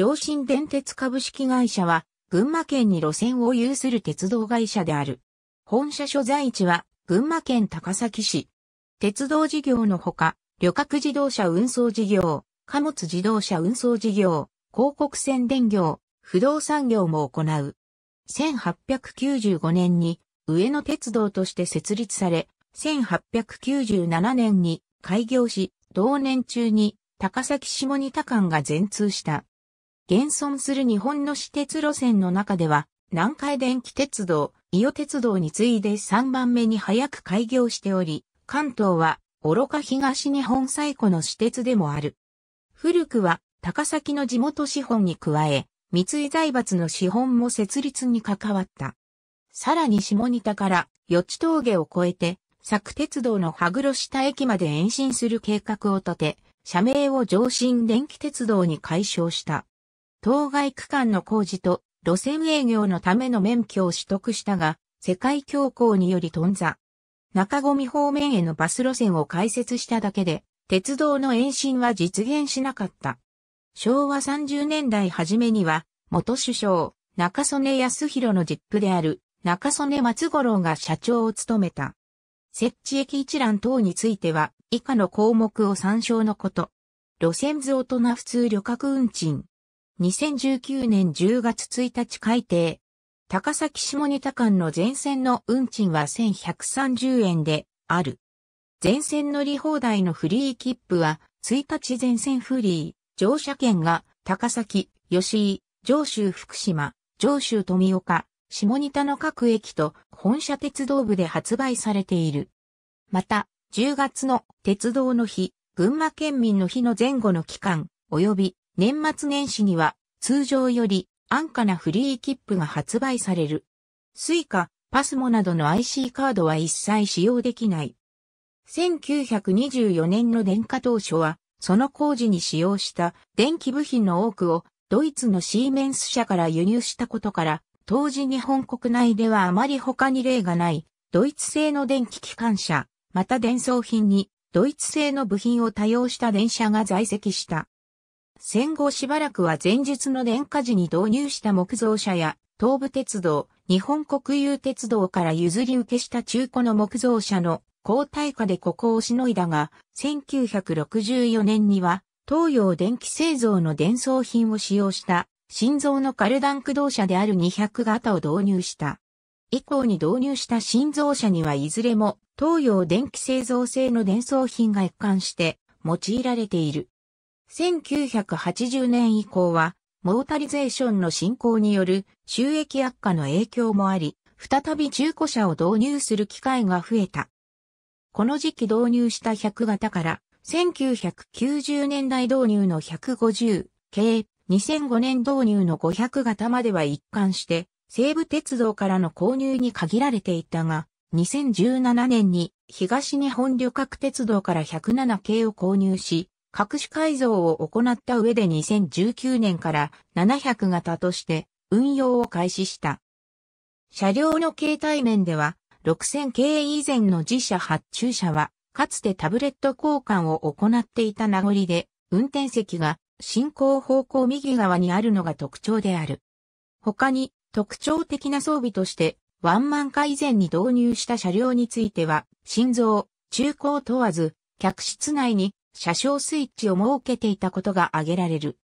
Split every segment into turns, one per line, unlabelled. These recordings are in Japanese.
上信電鉄株式会社は、群馬県に路線を有する鉄道会社である。本社所在地は、群馬県高崎市。鉄道事業のほか、旅客自動車運送事業、貨物自動車運送事業、広告宣伝業、不動産業も行う。1895年に上野鉄道として設立され、1897年に開業し、同年中に高崎下仁田間が全通した。現存する日本の私鉄路線の中では、南海電気鉄道、伊予鉄道に次いで3番目に早く開業しており、関東は、愚か東日本最古の私鉄でもある。古くは、高崎の地元資本に加え、三井財閥の資本も設立に関わった。さらに下仁田から四地峠を越えて、佐久鉄道の羽黒下駅まで延伸する計画を立て、社名を上新電気鉄道に解消した。当該区間の工事と路線営業のための免許を取得したが、世界恐慌により頓挫。中込方面へのバス路線を開設しただけで、鉄道の延伸は実現しなかった。昭和30年代初めには、元首相、中曽根康弘の実父である、中曽根松五郎が社長を務めた。設置駅一覧等については、以下の項目を参照のこと。路線図大人普通旅客運賃。2019年10月1日改定。高崎下仁田間の全線の運賃は1130円である。全線乗り放題のフリー切符は、1日全線フリー、乗車券が高崎、吉井、上州福島、上州富岡、下仁田の各駅と本社鉄道部で発売されている。また、10月の鉄道の日、群馬県民の日の前後の期間、及び年末年始には通常より安価なフリー切符が発売される。スイカ、パスモなどの IC カードは一切使用できない。1924年の電化当初は、その工事に使用した電気部品の多くをドイツのシーメンス社から輸入したことから、当時日本国内ではあまり他に例がないドイツ製の電気機関車、また電装品にドイツ製の部品を多用した電車が在籍した。戦後しばらくは前述の電化時に導入した木造車や、東武鉄道、日本国有鉄道から譲り受けした中古の木造車の高代化でここをしのいだが、1964年には、東洋電気製造の伝送品を使用した、心臓のカルダン駆動車である200型を導入した。以降に導入した新造車にはいずれも東洋電気製造製の伝送品が一貫して用いられている。1980年以降は、モータリゼーションの進行による収益悪化の影響もあり、再び中古車を導入する機会が増えた。この時期導入した100型から、1990年代導入の150系、2005年導入の500型までは一貫して、西武鉄道からの購入に限られていたが、2017年に東日本旅客鉄道から107系を購入し、各種改造を行った上で2019年から700型として運用を開始した。車両の形態面では、6000系以前の自社発注車は、かつてタブレット交換を行っていた名残で、運転席が進行方向右側にあるのが特徴である。他に特徴的な装備として、ワンマン化以前に導入した車両については、心臓、中高問わず、客室内に車掌スイッチを設けていたことが挙げられる。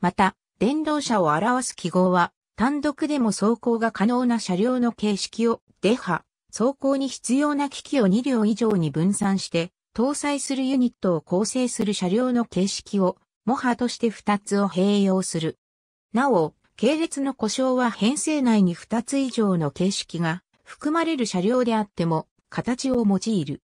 また、電動車を表す記号は、単独でも走行が可能な車両の形式を、デハ、走行に必要な機器を2両以上に分散して、搭載するユニットを構成する車両の形式を、モハとして2つを併用する。なお、系列の故障は編成内に2つ以上の形式が含まれる車両であっても、形を用いる。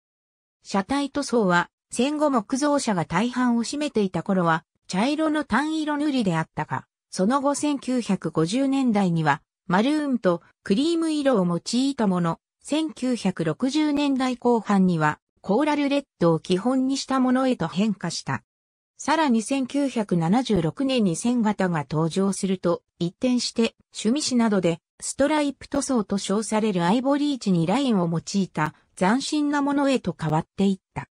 車体塗装は戦後木造車が大半を占めていた頃は、茶色の単色塗りであったが、その後1950年代には、マルーンとクリーム色を用いたもの、1960年代後半には、コーラルレッドを基本にしたものへと変化した。さらに1976年に線型が登場すると、一転して趣味誌などでストライプ塗装と称されるアイボリーチにラインを用いた斬新なものへと変わっていった。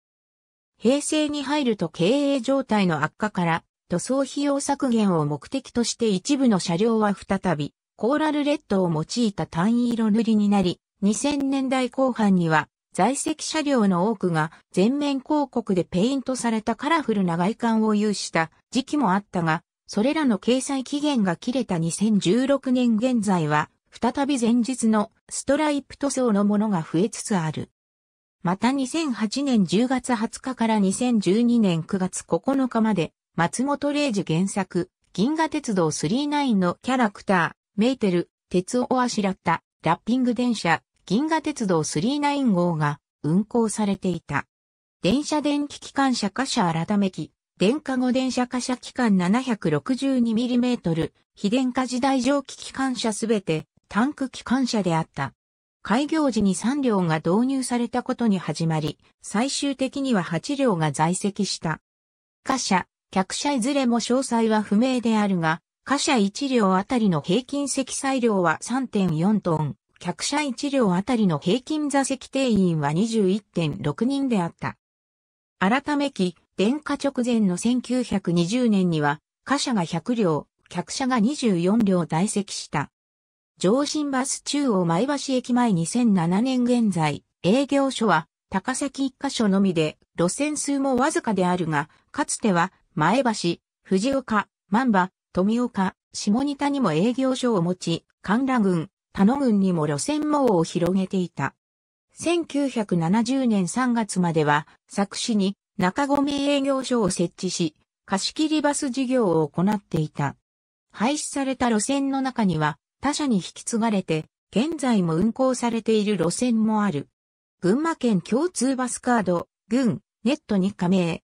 平成に入ると経営状態の悪化から、塗装費用削減を目的として一部の車両は再び、コーラルレッドを用いた単色塗りになり、2000年代後半には、在籍車両の多くが全面広告でペイントされたカラフルな外観を有した時期もあったが、それらの掲載期限が切れた2016年現在は、再び前日のストライプ塗装のものが増えつつある。また2008年10月20日から2012年9月9日まで、松本零士原作、銀河鉄道39のキャラクター、メーテル、鉄尾をあしらったラッピング電車、銀河鉄道39号が運行されていた。電車電気機関車貨車改め機、電化後電車貨車機関 762mm、非電化時代蒸気機関車すべてタンク機関車であった。開業時に3両が導入されたことに始まり、最終的には8両が在籍した。貨車、客車いずれも詳細は不明であるが、貨車1両あたりの平均積載量は3.4トン、客車1両あたりの平均座席定員は21.6人であった。改めき、電化直前の1920年には、貨車が100両、客車が24両在籍した。上新バス中央前橋駅前2007年現在、営業所は高崎一箇所のみで、路線数もわずかであるが、かつては前橋、藤岡、万場、富岡、下仁田にも営業所を持ち、神楽郡、田野郡にも路線網を広げていた。1970年3月までは、作詞に中込営業所を設置し、貸し切りバス事業を行っていた。廃止された路線の中には、他社に引き継がれて、現在も運行されている路線もある。群馬県共通バスカード、群、ネットに加盟。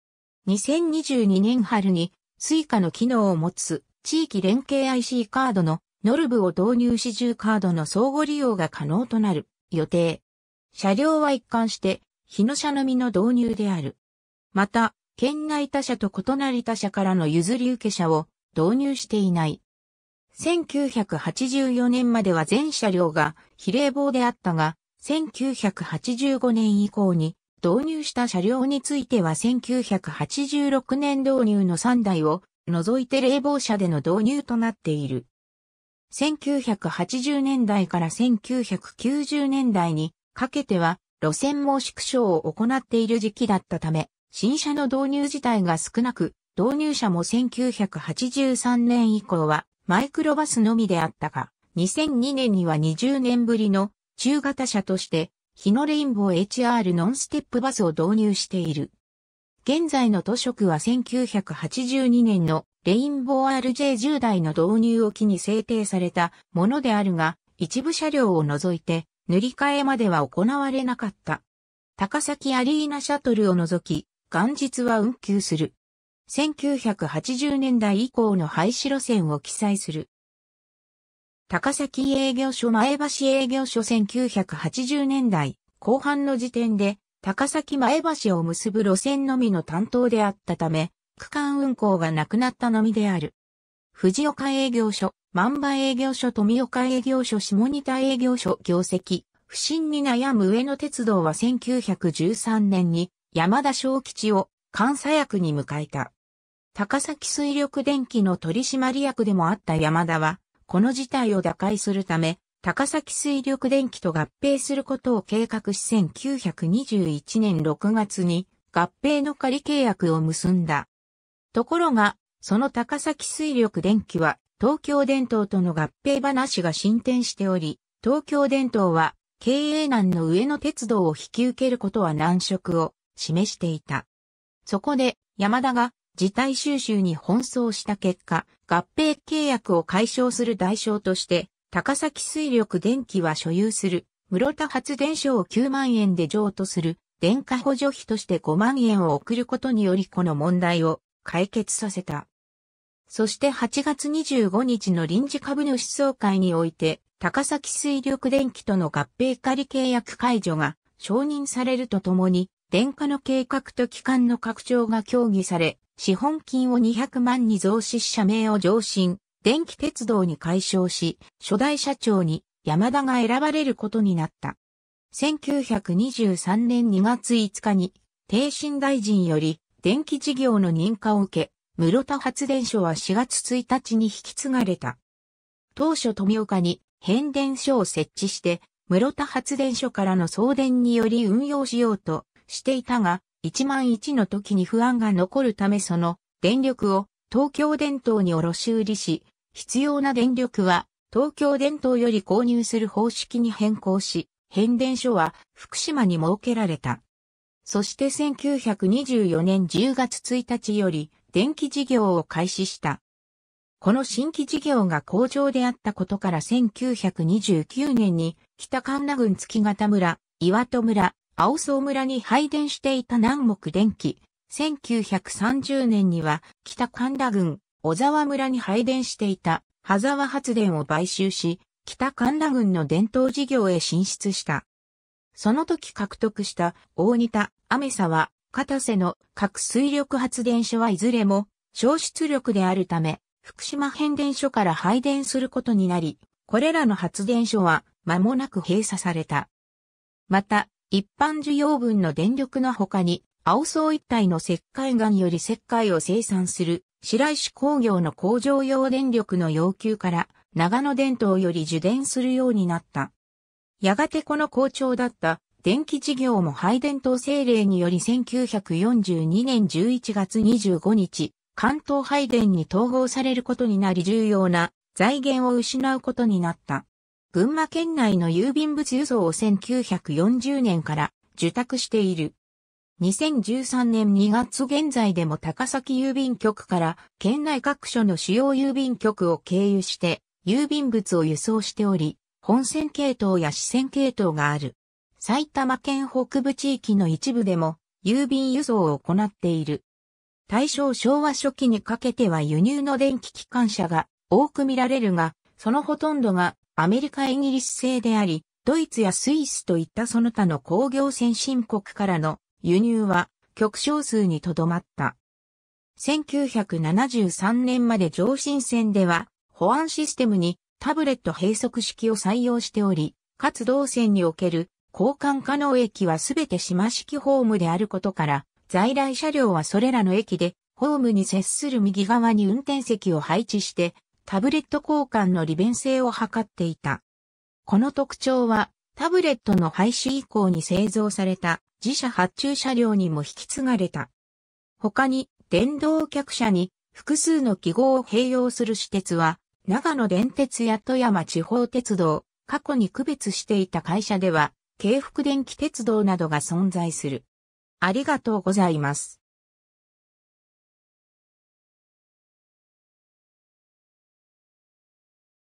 2022年春に、スイカの機能を持つ地域連携 IC カードのノルブを導入し1カードの相互利用が可能となる予定。車両は一貫して、日野車のみの導入である。また、県内他社と異なり他社からの譲り受け車を導入していない。1984年までは全車両が比例棒であったが、1985年以降に導入した車両については1986年導入の3台を除いて冷房車での導入となっている。1980年代から1990年代にかけては路線も縮小を行っている時期だったため、新車の導入自体が少なく、導入者も1983年以降はマイクロバスのみであったが、2002年には20年ぶりの中型車として、日野レインボー HR ノンステップバスを導入している。現在の書区は1982年のレインボー RJ10 台の導入を機に制定されたものであるが、一部車両を除いて塗り替えまでは行われなかった。高崎アリーナシャトルを除き、元日は運休する。1980年代以降の廃止路線を記載する。高崎営業所前橋営業所1980年代後半の時点で高崎前橋を結ぶ路線のみの担当であったため、区間運行がなくなったのみである。藤岡営業所、万場営業所、富岡営業所、下仁田営業所、業績、不審に悩む上野鉄道は1913年に山田小吉を監査役に迎えた。高崎水力電機の取締役でもあった山田は、この事態を打開するため、高崎水力電機と合併することを計画し1921年6月に合併の仮契約を結んだ。ところが、その高崎水力電機は東京電灯との合併話が進展しており、東京電灯は経営難の上野鉄道を引き受けることは難色を示していた。そこで山田が事態収集に奔走した結果、合併契約を解消する代償として、高崎水力電気は所有する、室田発電所を9万円で譲渡する、電化補助費として5万円を送ることによりこの問題を解決させた。そして8月25日の臨時株主総会において、高崎水力電気との合併仮契約解除が承認されるとともに、電化の計画と期間の拡張が協議され、資本金を200万に増資社名を上申、電気鉄道に解消し、初代社長に山田が選ばれることになった。1923年2月5日に、定新大臣より電気事業の認可を受け、室田発電所は4月1日に引き継がれた。当初富岡に変電所を設置して、室田発電所からの送電により運用しようとしていたが、1万1の時に不安が残るためその電力を東京電灯に卸売し、必要な電力は東京電灯より購入する方式に変更し、変電所は福島に設けられた。そして1924年10月1日より電気事業を開始した。この新規事業が工場であったことから1929年に北神奈郡月形村、岩戸村、青草村に配電していた南木電気。1930年には北神田郡小沢村に配電していた羽沢発電を買収し、北神田郡の伝統事業へ進出した。その時獲得した大仁田、雨沢、片瀬の各水力発電所はいずれも消出力であるため、福島変電所から配電することになり、これらの発電所は間もなく閉鎖された。また、一般需要分の電力の他に、青層一帯の石灰岩より石灰を生産する白石工業の工場用電力の要求から長野電灯より受電するようになった。やがてこの好調だった電気事業も廃電灯政令により1942年11月25日、関東廃電に統合されることになり重要な財源を失うことになった。群馬県内の郵便物輸送を1940年から受託している。2013年2月現在でも高崎郵便局から県内各所の主要郵便局を経由して郵便物を輸送しており、本線系統や支線系統がある。埼玉県北部地域の一部でも郵便輸送を行っている。大正昭和初期にかけては輸入の電気機関車が多く見られるが、そのほとんどがアメリカ・イギリス製であり、ドイツやスイスといったその他の工業先進国からの輸入は極少数にとどまった。1973年まで上新線では保安システムにタブレット閉塞式を採用しており、かつ同線における交換可能駅はすべて島式ホームであることから、在来車両はそれらの駅でホームに接する右側に運転席を配置してタブレット交換の利便性を図っていた。この特徴はタブレットの廃止以降に製造された自社発注車両にも引き継がれた。他に電動客車に複数の記号を併用する私鉄は長野電鉄や富山地方鉄道、過去に区別していた会社では、京福電気鉄道などが存在する。ありがとうございます。